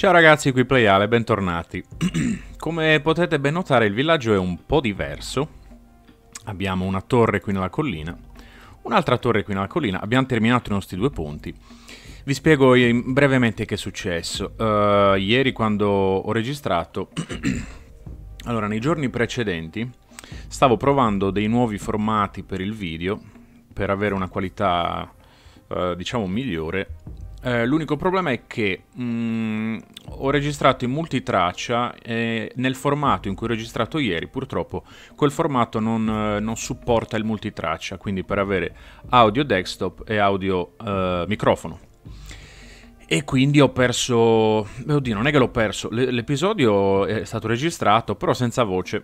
Ciao ragazzi, qui Playale, bentornati. Come potete ben notare il villaggio è un po' diverso. Abbiamo una torre qui nella collina, un'altra torre qui nella collina, abbiamo terminato i nostri due ponti. Vi spiego brevemente che è successo. Uh, ieri quando ho registrato, allora nei giorni precedenti stavo provando dei nuovi formati per il video, per avere una qualità uh, diciamo migliore eh, l'unico problema è che mh, mm, ho registrato in multitraccia e nel formato in cui ho registrato ieri purtroppo quel formato non, eh, non supporta il multitraccia, quindi per avere audio desktop e audio eh, microfono. E quindi ho perso... oddio, non è che l'ho perso, l'episodio è stato registrato però senza voce.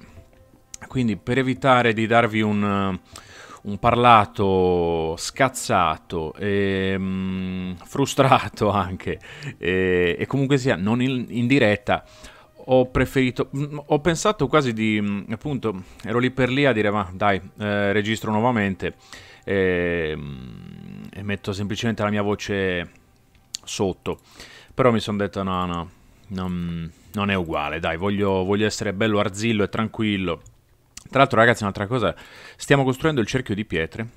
Quindi per evitare di darvi un... Uh, un parlato scazzato, e, ehm, mh, frustrato anche, e, e, comunque sia non in, in diretta, ho preferito, mh, mm, ho pensato quasi di, mh, mm, appunto, ero lì per lì a dire ma dai, eh, registro nuovamente e, ehm, e metto semplicemente la mia voce sotto, però mi sono detto no, no, non, non è uguale, dai, voglio, voglio essere bello arzillo e tranquillo. Tra l'altro, ragazzi, un'altra cosa, stiamo costruendo il cerchio di pietre.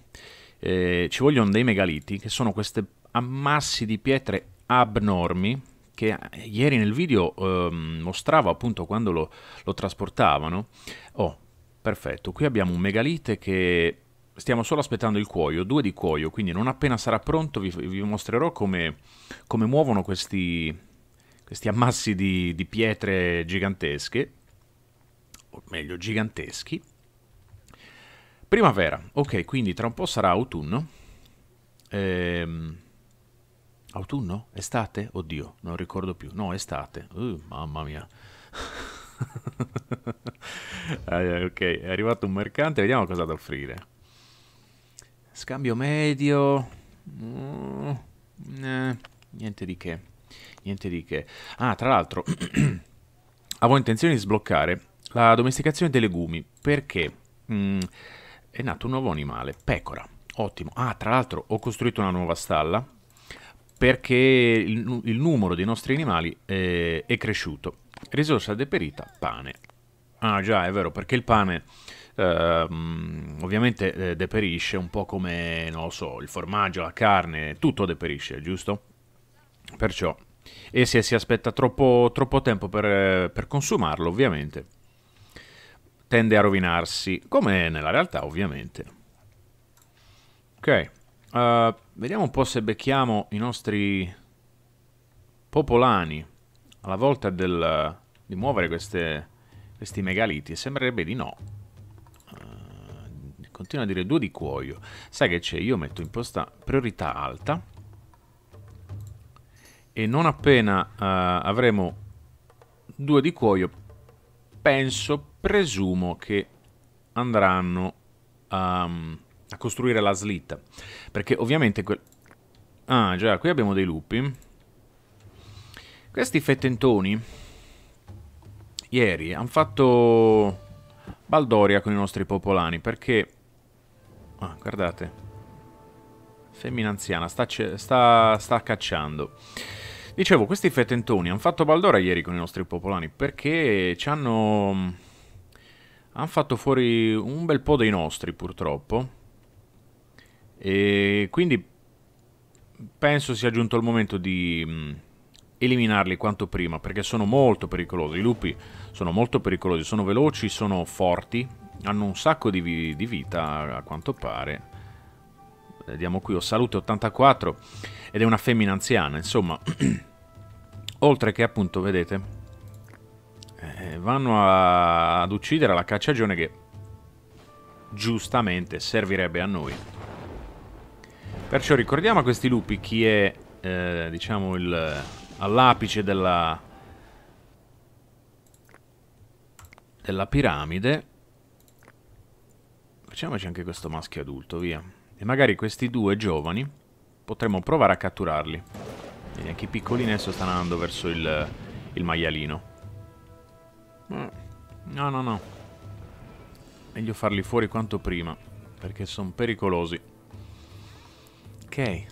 Eh, ci vogliono dei megaliti, che sono questi ammassi di pietre abnormi, che ieri nel video eh, mostravo appunto quando lo, lo trasportavano. Oh, perfetto, qui abbiamo un megalite che stiamo solo aspettando il cuoio, due di cuoio, quindi non appena sarà pronto vi, vi mostrerò come, come muovono questi, questi ammassi di, di pietre gigantesche meglio giganteschi. Primavera, ok, quindi tra un po' sarà autunno. Ehm, autunno? Estate? Oddio, non ricordo più. No, estate. Uh, mamma mia. Ah, ok, è arrivato un mercante, vediamo cosa da offrire. Scambio medio. Mm, eh, niente di che. Niente di che. Ah, tra l'altro, avevo intenzione di sbloccare la domesticazione dei legumi, perché mh, mm, è nato un nuovo animale, pecora, ottimo. Ah, tra l'altro ho costruito una nuova stalla perché il, il numero dei nostri animali eh, è cresciuto. Risorsa deperita, pane. Ah già, è vero, perché il pane eh, ovviamente eh, deperisce un po' come, non lo so, il formaggio, la carne, tutto deperisce, giusto? Perciò, e se si aspetta troppo, troppo tempo per, eh, per consumarlo, ovviamente, tende a rovinarsi, come nella realtà ovviamente. Ok, uh, vediamo un po' se becchiamo i nostri popolani alla volta del, di muovere queste, questi megaliti, sembrerebbe di no. Uh, continua a dire due di cuoio. Sai che c'è? Io metto in posta priorità alta e non appena uh, avremo due di cuoio penso presumo che andranno a, mm, a costruire la slitta. Perché ovviamente... Ah, già, qui abbiamo dei lupi. Questi fettentoni... Ieri hanno fatto... Baldoria con i nostri popolani, perché... Ah, guardate. Femmina anziana, sta, sta, sta cacciando. Dicevo, questi fetentoni hanno fatto Baldoria ieri con i nostri popolani, perché ci hanno mm, hanno fatto fuori un bel po' dei nostri, purtroppo. E quindi penso sia giunto il momento di mm, eliminarli quanto prima, perché sono molto pericolosi. I lupi sono molto pericolosi, sono veloci, sono forti, hanno un sacco di, vi di vita, a quanto pare. Vediamo eh, qui, ho oh, salute 84 ed è una femmina anziana, insomma. Oltre che appunto, vedete, eh, vanno a, ad uccidere la cacciagione che giustamente servirebbe a noi. Perciò ricordiamo a questi lupi chi è, eh, diciamo, il, all'apice della, della piramide. Facciamoci anche questo maschio adulto, via. E magari questi due giovani potremmo provare a catturarli. Vedi, anche i piccolini adesso stanno andando verso il, il maialino. No, no, no. Meglio farli fuori quanto prima, perché sono pericolosi. Ok.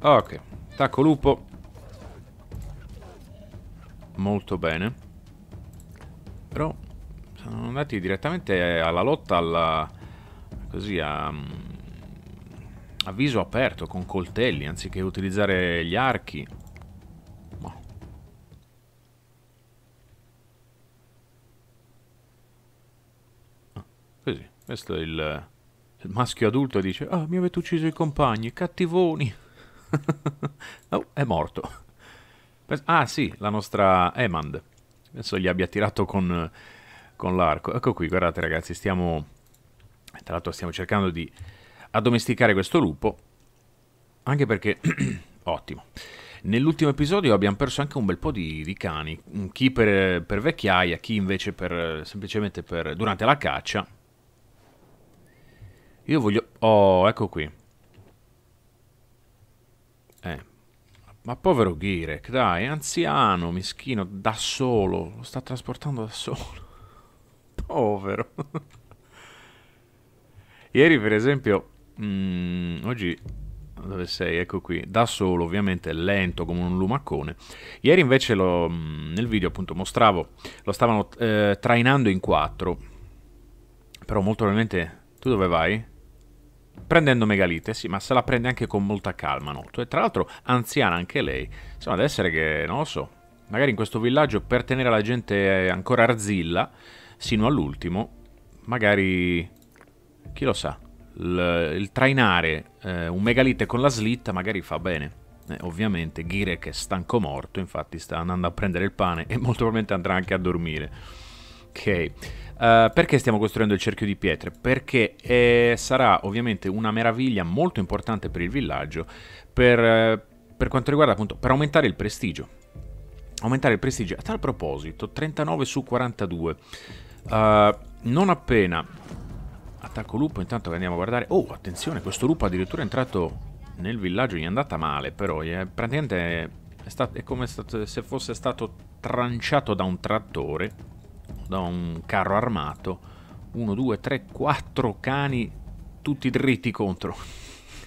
Ok, attacco lupo. Molto bene. Però sono andati direttamente alla lotta alla... Così, a, mm, a viso aperto, con coltelli, anziché utilizzare gli archi. Questo è il, il maschio adulto dice, ah, oh, mi avete ucciso i compagni, cattivoni. oh, è morto. Ah sì, la nostra Emand. Penso gli abbia tirato con, con l'arco. Ecco qui, guardate ragazzi, stiamo... Tra l'altro stiamo cercando di addomesticare questo lupo. Anche perché... ottimo. Nell'ultimo episodio abbiamo perso anche un bel po' di, di cani. Chi per, per vecchiaia, chi invece per, semplicemente per, durante la caccia io voglio... Oh, ecco qui. Eh. Ma povero Girek, dai, anziano, mischino, da solo. Lo sta trasportando da solo. Povero. Ieri, per esempio... Mh, mm, oggi dove sei, ecco qui, da solo, ovviamente lento come un lumaccone. Ieri invece lo, mm, nel video appunto mostravo, lo stavano eh, trainando in quattro, però molto probabilmente... Tu dove vai? prendendo Megalite, sì, ma se la prende anche con molta calma, Noto. Cioè, e tra l'altro anziana anche lei. Insomma, ad essere che, non lo so, magari in questo villaggio per tenere la gente ancora arzilla, sino all'ultimo, magari, chi lo sa, il, il trainare eh, un Megalite con la slitta magari fa bene. Eh, ovviamente Girek è stanco morto, infatti sta andando a prendere il pane e molto probabilmente andrà anche a dormire. Ok. Eh, perché stiamo costruendo il cerchio di pietre? Perché eh, sarà ovviamente una meraviglia molto importante per il villaggio per, eh, per quanto riguarda appunto per aumentare il prestigio. Aumentare il prestigio. A tal proposito, 39 su 42. Uh, eh, non appena attacco lupo, intanto che andiamo a guardare. Oh, attenzione, questo lupo addirittura è entrato nel villaggio, gli è andata male però, è praticamente è, è, è come se fosse stato tranciato da un trattore da un carro armato, 1, 2, 3, 4 cani tutti dritti contro.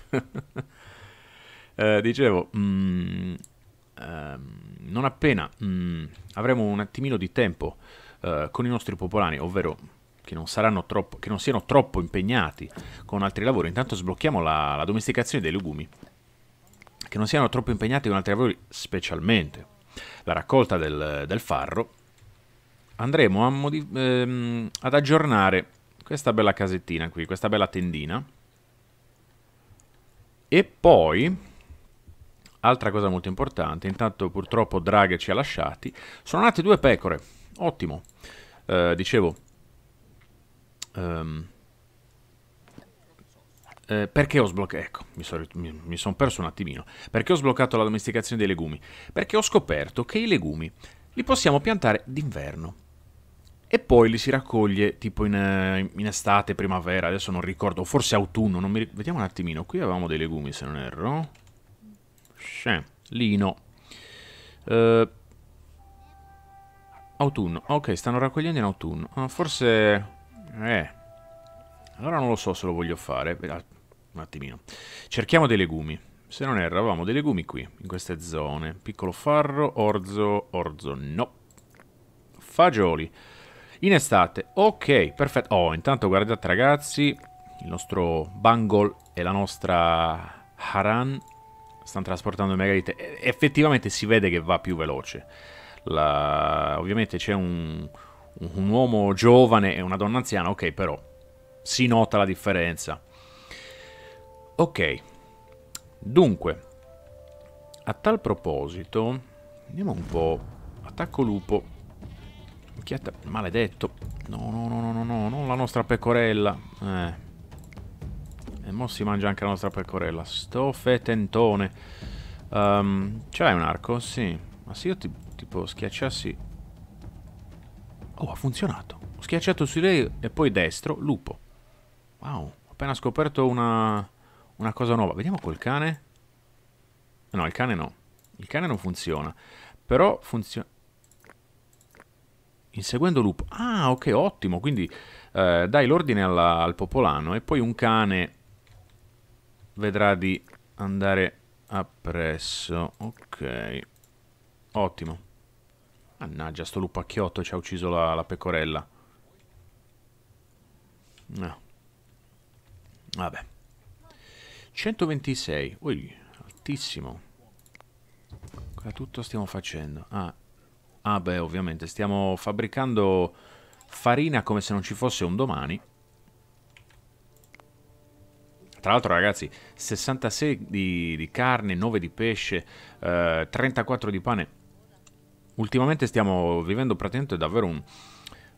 eh, dicevo, mm, eh, non appena mm, avremo un attimino di tempo eh, con i nostri popolani, ovvero che non, troppo, che non, siano troppo impegnati con altri lavori, intanto sblocchiamo la, la domesticazione dei legumi, che non siano troppo impegnati con altri lavori, specialmente la raccolta del, del farro andremo ehm, ad aggiornare questa bella casettina qui, questa bella tendina. E poi, altra cosa molto importante, intanto purtroppo Draghe ci ha lasciati, sono nate due pecore, ottimo. Eh, dicevo, ehm, eh, perché ho sbloccato, ecco, mi, so, mi, mi sono perso un attimino, perché ho sbloccato la domesticazione dei legumi? Perché ho scoperto che i legumi li possiamo piantare d'inverno e poi li si raccoglie tipo in, eh, in estate, primavera, adesso non ricordo, forse autunno, mi... vediamo un attimino, qui avevamo dei legumi se non erro, Shem, lino, uh, autunno, ok, stanno raccogliendo in autunno, uh, forse, eh, allora non lo so se lo voglio fare, un attimino, cerchiamo dei legumi, se non erro avevamo dei legumi qui, in queste zone, piccolo farro, orzo, orzo, no, fagioli, in estate. Ok, perfetto. Oh, intanto guardate ragazzi, il nostro Bangol e la nostra Haran stanno trasportando megalite. effettivamente si vede che va più veloce. La... Ovviamente c'è un, un uomo giovane e una donna anziana, ok, però si nota la differenza. Ok, dunque, a tal proposito, andiamo un po', attacco lupo, Minchietta, maledetto. No, no, no, no, no, no, non la nostra pecorella. Eh. E mo si mangia anche la nostra pecorella. Sto fetentone. Um, ce un arco? Sì. Ma se io ti, tipo schiacciassi... Oh, ha funzionato. Ho schiacciato su lei e poi destro, lupo. Wow, ho appena scoperto una, una cosa nuova. Vediamo col cane. No, il cane no. Il cane non funziona. Però funziona... Inseguendo lupo. Ah, ok, ottimo. Quindi eh, dai l'ordine al popolano e poi un cane vedrà di andare appresso. Ok. Ottimo. Mannaggia, sto lupacchiotto ci ha ucciso la, la pecorella. No. Vabbè. 126. Ui, altissimo. Cosa tutto stiamo facendo? Ah, Ah beh, ovviamente, stiamo fabbricando farina come se non ci fosse un domani. Tra l'altro ragazzi, 66 di, di, carne, 9 di pesce, eh, 34 di pane. Ultimamente stiamo vivendo praticamente davvero un...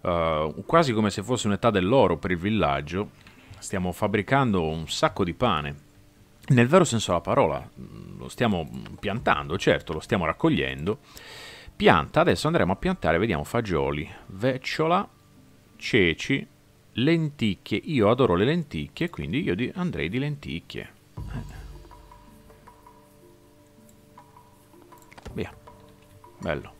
Uh, quasi come se fosse un'età dell'oro per il villaggio. Stiamo fabbricando un sacco di pane. Nel vero senso della parola, lo stiamo piantando, certo, lo stiamo raccogliendo Pianta, adesso andremo a piantare, vediamo, fagioli, vecciola, ceci, lenticchie. Io adoro le lenticchie, quindi io di andrei di lenticchie. Eh. Via. Bello.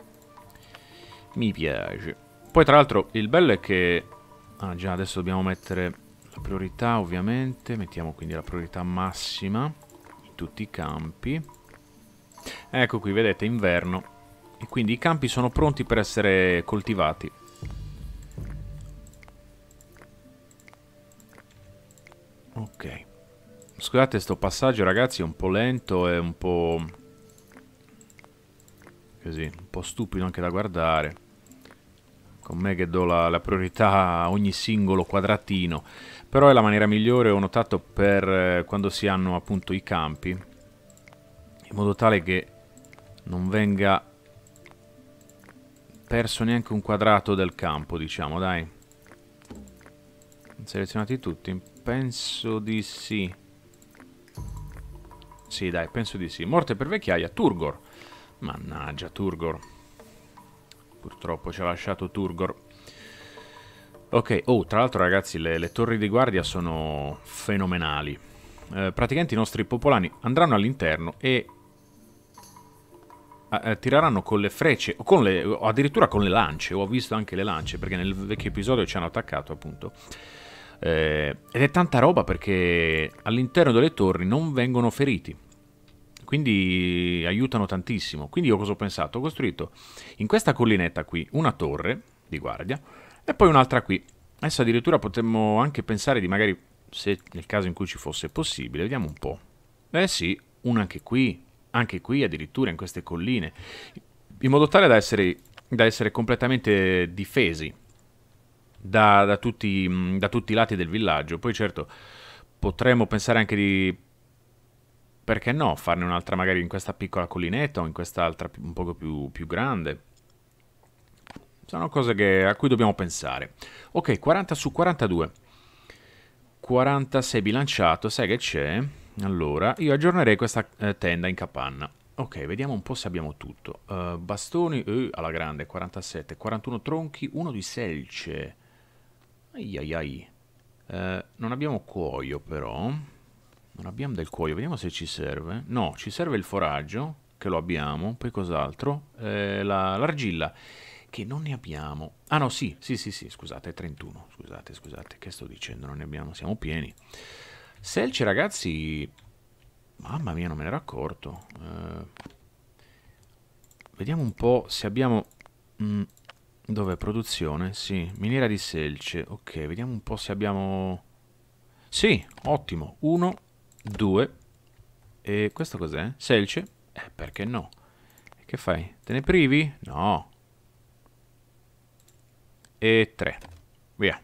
Mi piace. Poi tra l'altro il bello è che... Ah già, adesso dobbiamo mettere la priorità ovviamente. Mettiamo quindi la priorità massima in tutti i campi. Ecco qui, vedete, inverno e quindi i campi sono pronti per essere coltivati. Ok. Scusate sto passaggio ragazzi è un po' lento e un po'... Così, un po' stupido anche da guardare. Con me che do la, la priorità a ogni singolo quadratino. Però è la maniera migliore, ho notato, per eh, quando si hanno appunto i campi. In modo tale che non venga perso neanche un quadrato del campo, diciamo, dai. Selezionati tutti? Penso di sì. Sì, dai, penso di sì. Morte per vecchiaia, Turgor. Mannaggia, Turgor. Purtroppo ci ha lasciato Turgor. Ok, oh, tra l'altro ragazzi, le, le, torri di guardia sono fenomenali. Eh, praticamente i nostri popolani andranno all'interno e eh, tireranno con le frecce, o, con le, o addirittura con le lance, ho visto anche le lance, perché nel vecchio episodio ci hanno attaccato appunto. Eh, ed è tanta roba perché all'interno delle torri non vengono feriti quindi aiutano tantissimo. Quindi io cosa ho pensato? Ho costruito in questa collinetta qui una torre di guardia e poi un'altra qui. Adesso addirittura potremmo anche pensare di magari, se nel caso in cui ci fosse possibile, vediamo un po'. Eh sì, una anche qui, anche qui addirittura in queste colline, in modo tale da essere, da essere completamente difesi da, da, tutti, mm, da tutti i lati del villaggio. Poi certo potremmo pensare anche di perché no, farne un'altra magari in questa piccola collinetta o in quest'altra un poco più, più grande. Sono cose che, a cui dobbiamo pensare. Ok, 40 su 42. 46 bilanciato, sai che c'è? Allora, io aggiornerei questa eh, tenda in capanna. Ok, vediamo un po' se abbiamo tutto. Uh, bastoni, uh, alla grande, 47, 41 tronchi, 1 di selce. Ai ai ai. Uh, non abbiamo cuoio però. Non abbiamo del cuoio, vediamo se ci serve. No, ci serve il foraggio, che lo abbiamo. Poi cos'altro? Eh, l'argilla, la, che non ne abbiamo. Ah no, sì, sì, sì, sì, scusate, 31. Scusate, scusate, che sto dicendo? Non ne abbiamo, siamo pieni. Selce, ragazzi... Mamma mia, non me ne ero accorto. Eh, vediamo un po' se abbiamo... Mm, dov'è? Produzione? Sì, miniera di selce. Ok, vediamo un po' se abbiamo... Sì, ottimo. Uno, due. E questo cos'è? Selce? Eh, perché no? E che fai? Te ne privi? No. E tre. Via.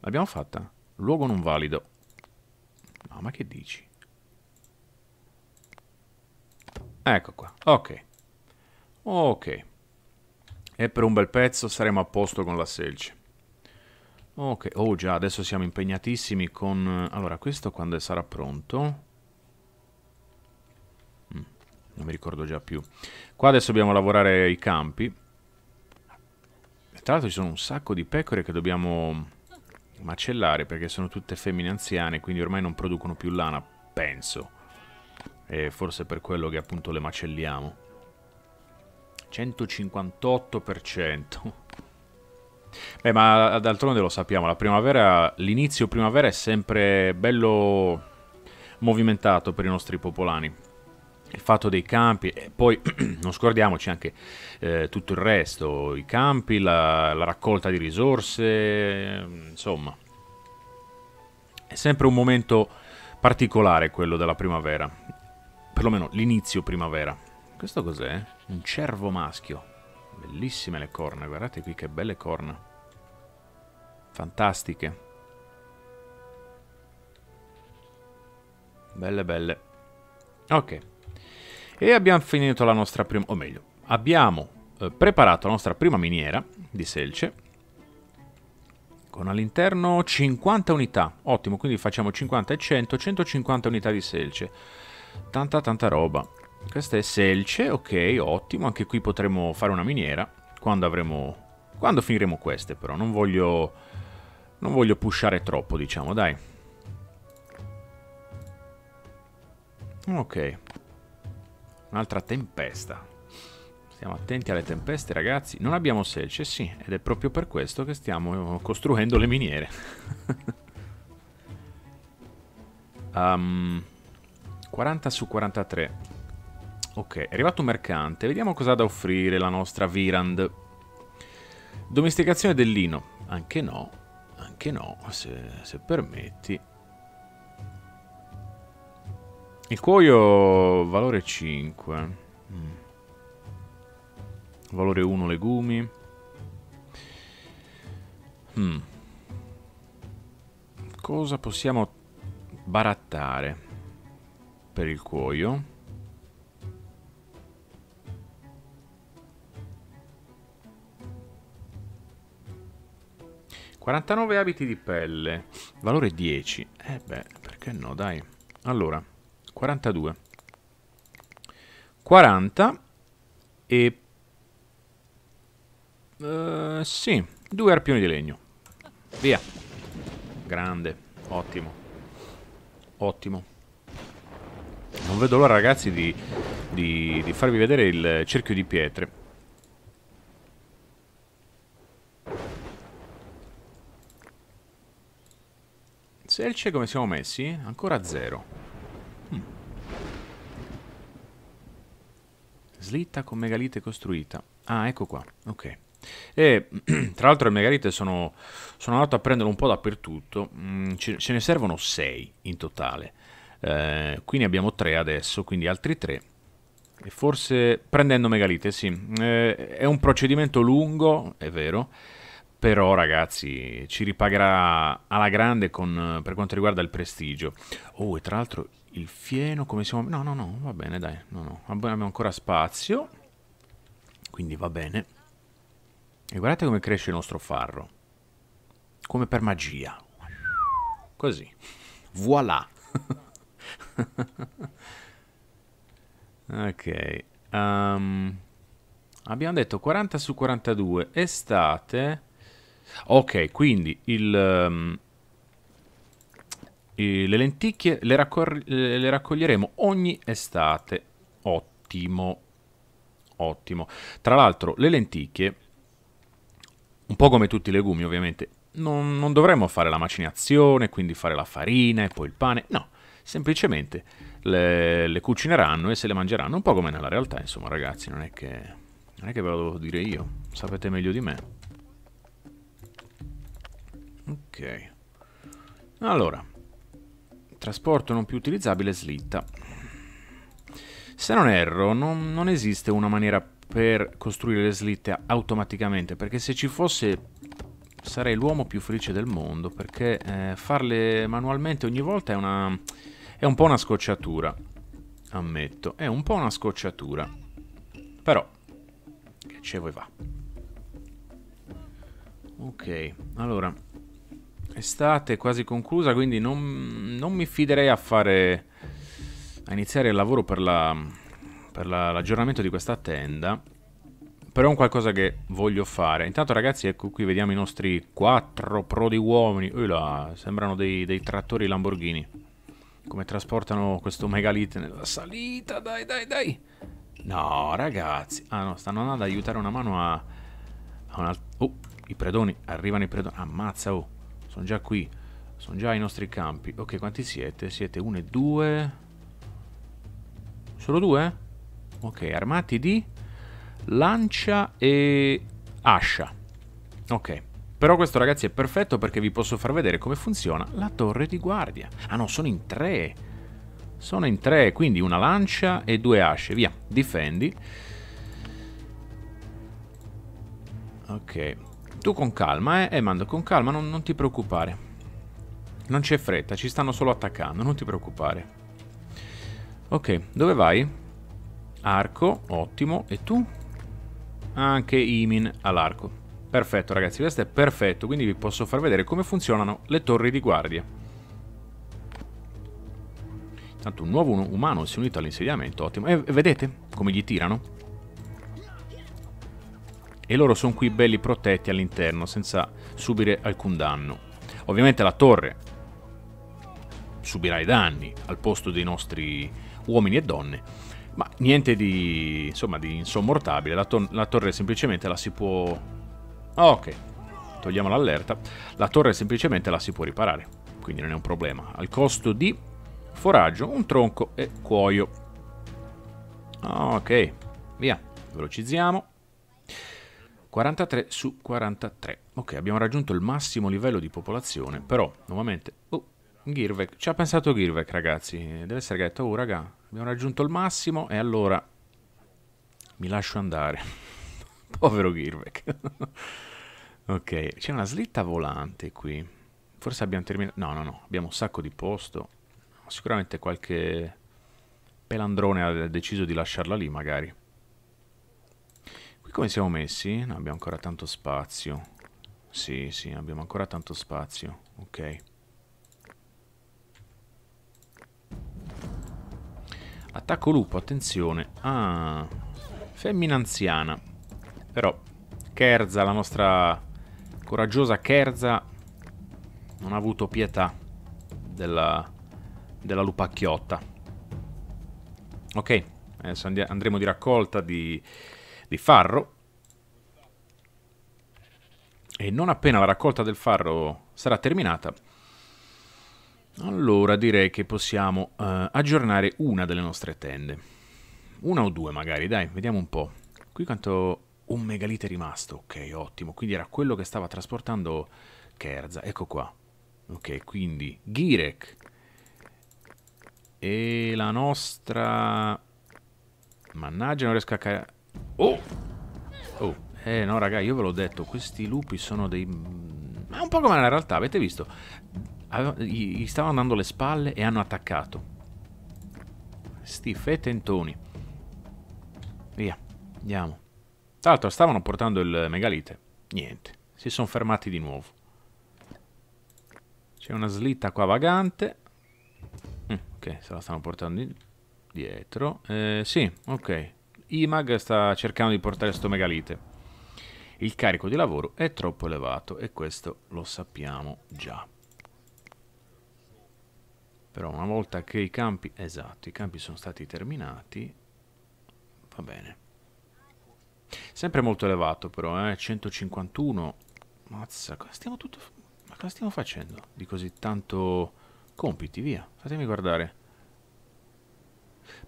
L'abbiamo fatta. Luogo non valido. No, ah, ma che dici? Ecco qua, ok. Ok. E per un bel pezzo saremo a posto con la selce. Ok, oh già, adesso siamo impegnatissimi con... Allora, questo quando sarà pronto? Mm, non mi ricordo già più. Qua adesso dobbiamo lavorare i campi. tra l'altro ci sono un sacco di pecore che dobbiamo macellare perché sono tutte femmine anziane, quindi ormai non producono più lana, penso. E forse per quello che appunto le macelliamo. 158%. Beh, ma d'altronde lo sappiamo, la primavera, l'inizio primavera è sempre bello movimentato per i nostri popolani il fatto dei campi e poi non scordiamoci anche eh, tutto il resto, i campi, la, la raccolta di risorse, eh, insomma è sempre un momento particolare quello della primavera, perlomeno l'inizio primavera. Questo cos'è? Un cervo maschio, bellissime le corna, guardate qui che belle corna, fantastiche, belle belle. Ok. E abbiamo finito la nostra prima... o meglio, abbiamo eh, preparato la nostra prima miniera di selce con all'interno 50 unità. Ottimo, quindi facciamo 50 e 100, 150 unità di selce. Tanta tanta roba. Questa è selce, ok, ottimo. Anche qui potremo fare una miniera quando avremo... Quando finiremo queste però, non voglio... Non voglio pushare troppo, diciamo, dai. Ok, Un'altra tempesta. Stiamo attenti alle tempeste, ragazzi. Non abbiamo selce, sì, ed è proprio per questo che stiamo eh, costruendo le miniere. um, ehm, 40 su 43. Ok, è arrivato un mercante. Vediamo cosa ha da offrire la nostra Virand. Domesticazione del lino. Anche no, anche no, se, se permetti. Il cuoio valore 5. Mm. Valore 1 legumi. Mm. Cosa possiamo barattare per il cuoio? Quarantanove abiti di pelle, valore 10. Eh beh, perché no, dai. Allora, 42. 40 e... Uh, sì, due arpioni di legno. Via. Grande, ottimo. Ottimo. Non vedo l'ora ragazzi di, di, di farvi vedere il cerchio di pietre. Selce come siamo messi? Ancora zero. Hmm. Slitta con megalite costruita. Ah, ecco qua. Ok. E tra l'altro le megalite sono, sono andato a prendere un po' dappertutto. Mm, ce, ce, ne servono 6 in totale. Eh, qui ne abbiamo 3 adesso, quindi altri 3. E forse prendendo megalite, sì. Eh, è un procedimento lungo, è vero. Però ragazzi ci ripagherà alla grande con, per quanto riguarda il prestigio. Oh, e tra l'altro il fieno, come siamo... No, no, no, va bene, dai, no, no, abbiamo ancora spazio, quindi va bene. E guardate come cresce il nostro farro, come per magia, così, voilà. ok, um, abbiamo detto 40 su 42, estate... Ok, quindi il... Um, eh, le lenticchie le, eh, le raccoglieremo ogni estate. Ottimo. Ottimo. Tra l'altro, le lenticchie, un po' come tutti i legumi ovviamente, non, non, dovremmo fare la macinazione, quindi fare la farina e poi il pane, no, semplicemente le, le, cucineranno e se le mangeranno, un po' come nella realtà, insomma ragazzi, non è che, non è che ve lo devo dire io, sapete meglio di me. Ok, allora, Trasporto non più utilizzabile slitta. Se non erro, non, non esiste una maniera per costruire le slitte automaticamente, perché se ci fosse sarei l'uomo più felice del mondo, perché eh, farle manualmente ogni volta è, una, è un po' una scocciatura, ammetto, è un po' una scocciatura. Però, che ce voi va. Ok, allora, estate quasi conclusa, quindi non, non mi fiderei a fare a iniziare il lavoro per, la, per la, l'aggiornamento di questa tenda. Però è un qualcosa che voglio fare. Intanto, ragazzi, ecco qui vediamo i nostri quattro prodi uomini. Uila, sembrano dei, dei trattori Lamborghini. Come trasportano questo megalite nella salita. Dai, dai, dai. No, ragazzi. Ah, no, stanno andando ad aiutare una mano a. a una... Oh, i predoni. Arrivano i predoni. Ammazza, oh. Sono già qui. Sono già ai nostri campi. Ok, quanti siete? Siete uno e due. Solo due? Ok, armati di lancia e ascia. Ok. Però questo ragazzi è perfetto perché vi posso far vedere come funziona la torre di guardia. Ah no, sono in tre. Sono in tre, quindi una lancia e due asce. Via, difendi. Ok, tu con calma, eh? Eh, Mando, con calma, non, non ti preoccupare. Non c'è fretta, ci stanno solo attaccando, non ti preoccupare. Ok, dove vai? Arco, ottimo. E tu? Anche Imin all'arco. Perfetto, ragazzi, questo è perfetto, quindi vi posso far vedere come funzionano le torri di guardia. Tanto un nuovo umano si è unito all'insediamento, ottimo. E vedete come gli tirano? e loro sono qui belli protetti all'interno senza subire alcun danno. Ovviamente la torre subirà i danni al posto dei nostri uomini e donne, ma niente di, insomma, di insommortabile, la, to la torre semplicemente la si può... Oh, ok, togliamo l'allerta, la torre semplicemente la si può riparare, quindi non è un problema, al costo di foraggio, un tronco e cuoio. Ah, ok, via, velocizziamo. 43 su 43. Ok, abbiamo raggiunto il massimo livello di popolazione, però, nuovamente... Oh, Girvec, ci ha pensato Girvec, ragazzi. Deve essere che ha detto, oh, raga, abbiamo raggiunto il massimo e allora... Mi lascio andare. Povero Girvec. ok, c'è una slitta volante qui. Forse abbiamo terminato... No, no, no, abbiamo un sacco di posto. Sicuramente qualche pelandrone ha deciso di lasciarla lì, magari. Qui come siamo messi? No, abbiamo ancora tanto spazio. Sì, sì, abbiamo ancora tanto spazio. Ok. Attacco lupo, attenzione. Ah, femmina anziana. Però Kerza, la nostra coraggiosa Kerza, non ha avuto pietà della, della lupacchiotta. Ok, adesso andremo di raccolta, di di farro. E non appena la raccolta del farro sarà terminata, allora direi che possiamo eh, aggiornare una delle nostre tende. Una o due magari, dai, vediamo un po'. Qui quanto... Un megalite è rimasto, ok, ottimo. Quindi era quello che stava trasportando Kerza, ecco qua. Ok, quindi Girek. E la nostra... Mannaggia, non riesco a... caricare Oh! Oh, eh no raga, io ve l'ho detto, questi lupi sono dei... Mm, ma un po' come nella realtà, avete visto? Aveva... Gli stavano dando le spalle e hanno attaccato. Sti fetentoni. Via, andiamo. Tra l'altro stavano portando il megalite. Niente, si sono fermati di nuovo. C'è una slitta qua vagante. Mm, ok, se la stanno portando in... dietro. Eh, sì, ok. IMAG sta cercando di portare sto megalite. Il carico di lavoro è troppo elevato e questo lo sappiamo già. Però una volta che i campi, esatto, i campi sono stati terminati, va bene. Sempre molto elevato però, eh? 151. Mazza, cosa stiamo tutto... Ma cosa stiamo facendo di così tanto compiti? Via, fatemi guardare.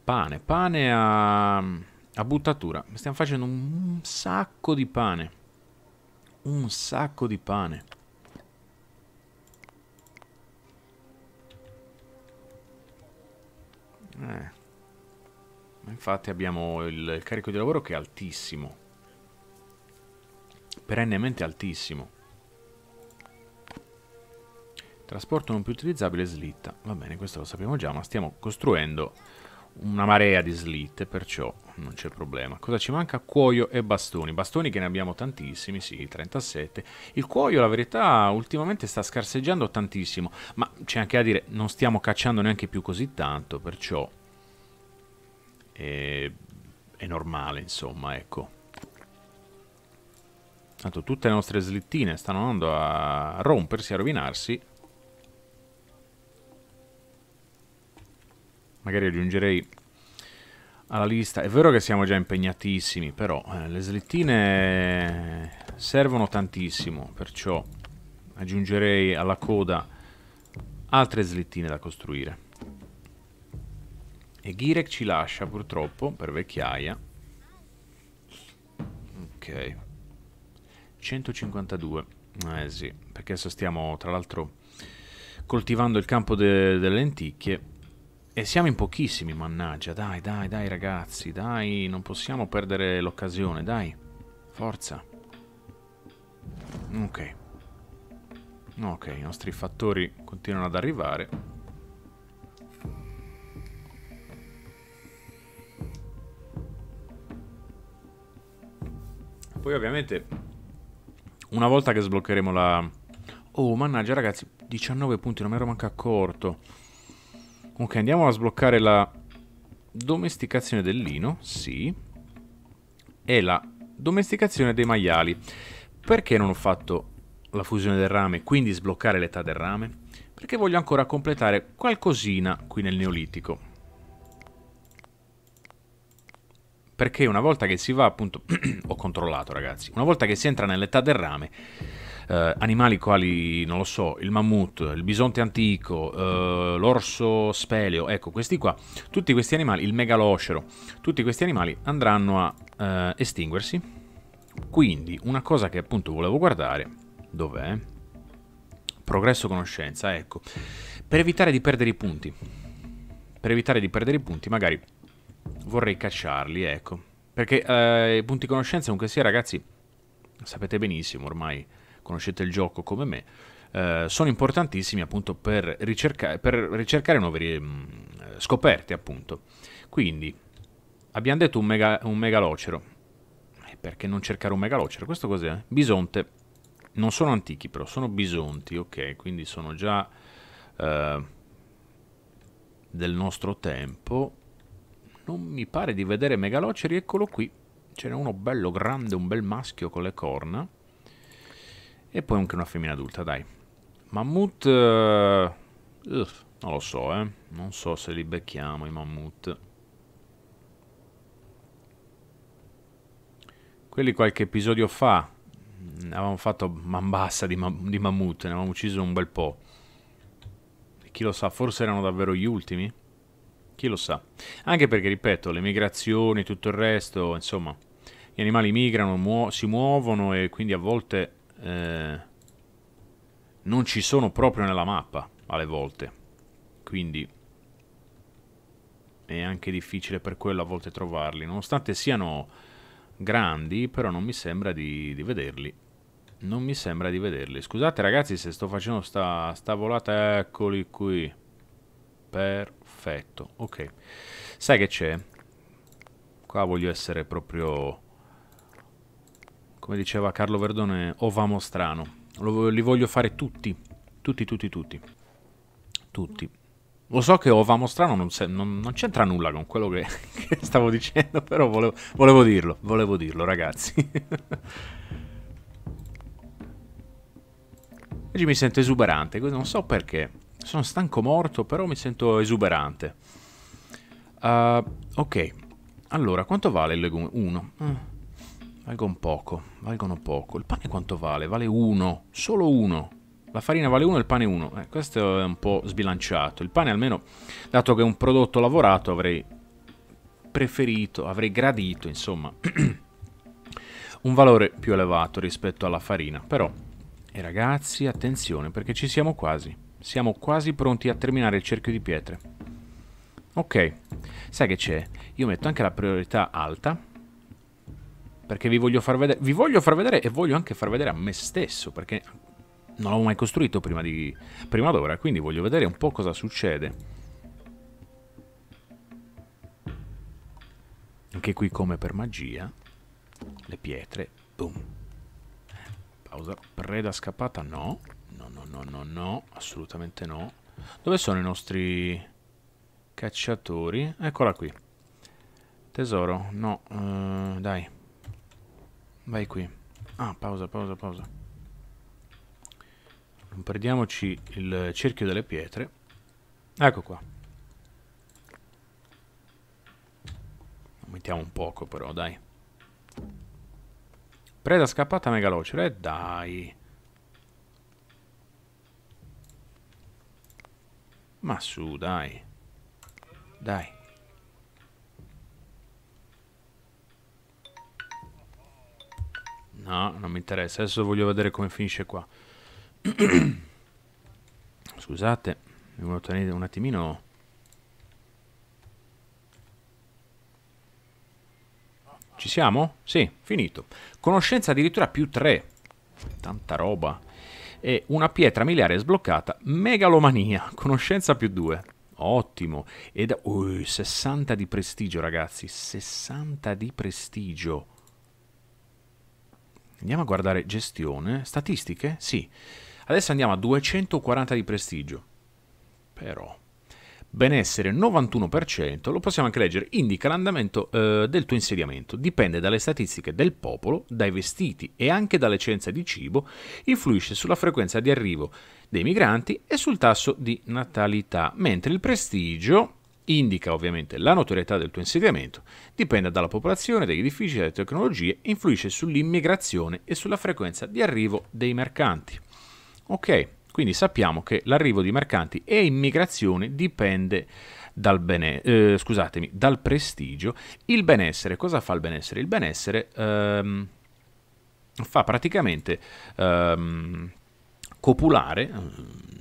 Pane, pane a a buttatura. Stiamo facendo un sacco di pane. Un sacco di pane. Eh. Infatti abbiamo il carico di lavoro che è altissimo. Perennemente altissimo. Trasporto non più utilizzabile slitta. Va bene, questo lo sappiamo già, ma stiamo costruendo una marea di slit, perciò non c'è problema. Cosa ci manca? Cuoio e bastoni. Bastoni che ne abbiamo tantissimi, sì, 37. Il cuoio, la verità, ultimamente sta scarseggiando tantissimo, ma c'è anche da dire, non stiamo cacciando neanche più così tanto, perciò è, eh, è normale, insomma, ecco. Tanto tutte le nostre slittine stanno andando a rompersi, a rovinarsi, magari aggiungerei alla lista. È vero che siamo già impegnatissimi, però eh, le slittine servono tantissimo, perciò aggiungerei alla coda altre slittine da costruire. E Girek ci lascia purtroppo per vecchiaia. Ok. 152. Eh sì, perché adesso stiamo tra l'altro coltivando il campo de delle lenticchie e siamo in pochissimi, mannaggia. Dai, dai, dai, ragazzi. Dai, non possiamo perdere l'occasione. Dai, forza. Ok. Ok, i nostri fattori continuano ad arrivare. Poi ovviamente, una volta che sbloccheremo la... Oh, mannaggia ragazzi, 19 punti, non mi ero manco accorto. Ok, andiamo a sbloccare la domesticazione del lino, sì. E la domesticazione dei maiali. Perché non ho fatto la fusione del rame, quindi sbloccare l'età del rame? Perché voglio ancora completare qualcosina qui nel Neolitico. Perché una volta che si va appunto... ho controllato ragazzi. Una volta che si entra nell'età del rame eh, animali quali, non lo so, il mammut, il bisonte antico, eh, l'orso speleo, ecco questi qua, tutti questi animali, il megaloscero, tutti questi animali andranno a eh, estinguersi. Quindi una cosa che appunto volevo guardare, dov'è? Progresso conoscenza, ecco, per evitare di perdere i punti. Per evitare di perdere i punti, magari vorrei cacciarli, ecco. Perché eh, i punti conoscenza, comunque sia, ragazzi, sapete benissimo ormai conoscete il gioco come me, eh, sono importantissimi appunto per, ricerca- per ricercare nuove mh, mm, scoperte appunto. Quindi abbiamo detto un, mega- un megalocero. Eh, perché non cercare un megalocero? Questo cos'è? Bisonte. Non sono antichi però, sono bisonti, ok, quindi sono già eh, del nostro tempo. Non mi pare di vedere megaloceri, eccolo qui. Ce n'è uno bello grande, un bel maschio con le corna. E poi anche una femmina adulta, dai. Mammut... Uh, non lo so, eh. Non so se li becchiamo i mammut. Quelli qualche episodio fa avevamo fatto mambassa di, ma di mammut, ne avevamo ucciso un bel po'. E chi lo sa, forse erano davvero gli ultimi? Chi lo sa. Anche perché, ripeto, le migrazioni e tutto il resto, insomma, gli animali migrano, muo si muovono e quindi a volte eh, non ci sono proprio nella mappa alle volte quindi è anche difficile per quello a volte trovarli nonostante siano grandi però non mi sembra di, di vederli non mi sembra di vederli scusate ragazzi se sto facendo sta, sta volata eccoli qui perfetto ok sai che c'è qua voglio essere proprio come diceva Carlo Verdone, ovamo strano. Lo, li voglio fare tutti, tutti, tutti, tutti. Tutti. Lo so che ovamo strano non, non, non c'entra nulla con quello che, che stavo dicendo, però volevo, volevo dirlo, volevo dirlo ragazzi. Oggi mi sento esuberante, non so perché. Sono stanco morto, però mi sento esuberante. Uh, ok, allora, quanto vale il legume? 1. Valgono poco, valgono poco. Il pane quanto vale? Vale uno, solo uno. La farina vale uno e il pane uno. Eh, questo è un po' sbilanciato. Il pane almeno, dato che è un prodotto lavorato, avrei preferito, avrei gradito, insomma, un valore più elevato rispetto alla farina. Però, e eh, ragazzi, attenzione, perché ci siamo quasi. Siamo quasi pronti a terminare il cerchio di pietre. Ok, sai che c'è? Io metto anche la priorità alta perché vi voglio far vedere, vi voglio far vedere e voglio anche far vedere a me stesso, perché non l'avevo mai costruito prima, di, prima d'ora, quindi voglio vedere un po' cosa succede. Anche qui come per magia, le pietre, boom. Pausa, preda scappata, no. No, no, no, no, no, assolutamente no. Dove sono i nostri cacciatori? Eccola qui. Tesoro, no, uh, dai. Vai qui. Ah, pausa, pausa, pausa. Non perdiamoci il cerchio delle pietre. Ecco qua. Mettiamo un poco però, dai. Preda scappata megalocera, eh dai. Ma su, dai. Dai. No, non mi interessa. Adesso voglio vedere come finisce qua. Scusate, mi voglio tenere un attimino... Ci siamo? Sì, finito. Conoscenza addirittura più 3. Tanta roba. E una pietra miliare sbloccata. Megalomania. Conoscenza più 2. Ottimo. Ed uh, 60 di prestigio, ragazzi. 60 di prestigio. Andiamo a guardare gestione, statistiche? Sì. Adesso andiamo a 240 di prestigio. Però benessere 91%, lo possiamo anche leggere, indica l'andamento eh, del tuo insediamento, dipende dalle statistiche del popolo, dai vestiti e anche dall'eccenza di cibo, influisce sulla frequenza di arrivo dei migranti e sul tasso di natalità, mentre il prestigio indica ovviamente la notorietà del tuo insediamento, dipende dalla popolazione, dagli edifici, dalle tecnologie, influisce sull'immigrazione e sulla frequenza di arrivo dei mercanti. Ok, quindi sappiamo che l'arrivo di mercanti e immigrazione dipende dal, bene, eh, scusatemi, dal prestigio. Il benessere, cosa fa il benessere? Il benessere ehm, fa praticamente... Ehm, copulare, mm,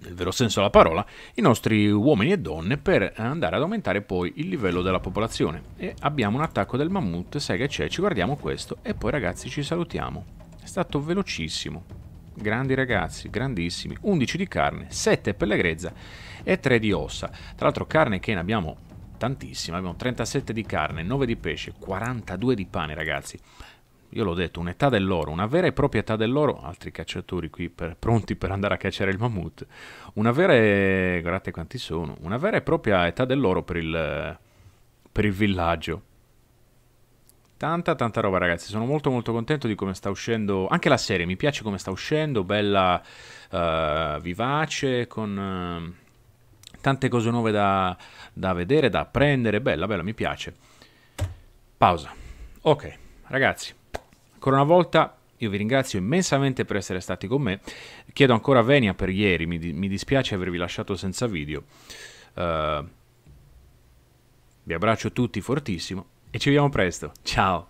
nel vero senso della parola, i nostri uomini e donne per andare ad aumentare poi il livello della popolazione. E abbiamo un attacco del mammut, sai che c'è, ci guardiamo questo e poi ragazzi ci salutiamo. È stato velocissimo. Grandi ragazzi, grandissimi. 11 di carne, 7 per la grezza e 3 di ossa. Tra l'altro carne che ne abbiamo tantissima, abbiamo 37 di carne, 9 di pesce, 42 di pane ragazzi io l'ho detto, un'età dell'oro, una vera e propria età dell'oro, altri cacciatori qui per, pronti per andare a cacciare il mammut, una vera e... guardate quanti sono, una vera e propria età dell'oro per il, per il villaggio. Tanta, tanta roba ragazzi, sono molto molto contento di come sta uscendo, anche la serie, mi piace come sta uscendo, bella, uh, vivace, con uh, tante cose nuove da, da vedere, da apprendere, bella, bella, mi piace. Pausa. Ok, ragazzi, Ancora una volta io vi ringrazio immensamente per essere stati con me, chiedo ancora a venia per ieri, mi, mi dispiace avervi lasciato senza video. Uh, vi abbraccio tutti fortissimo e ci vediamo presto, ciao!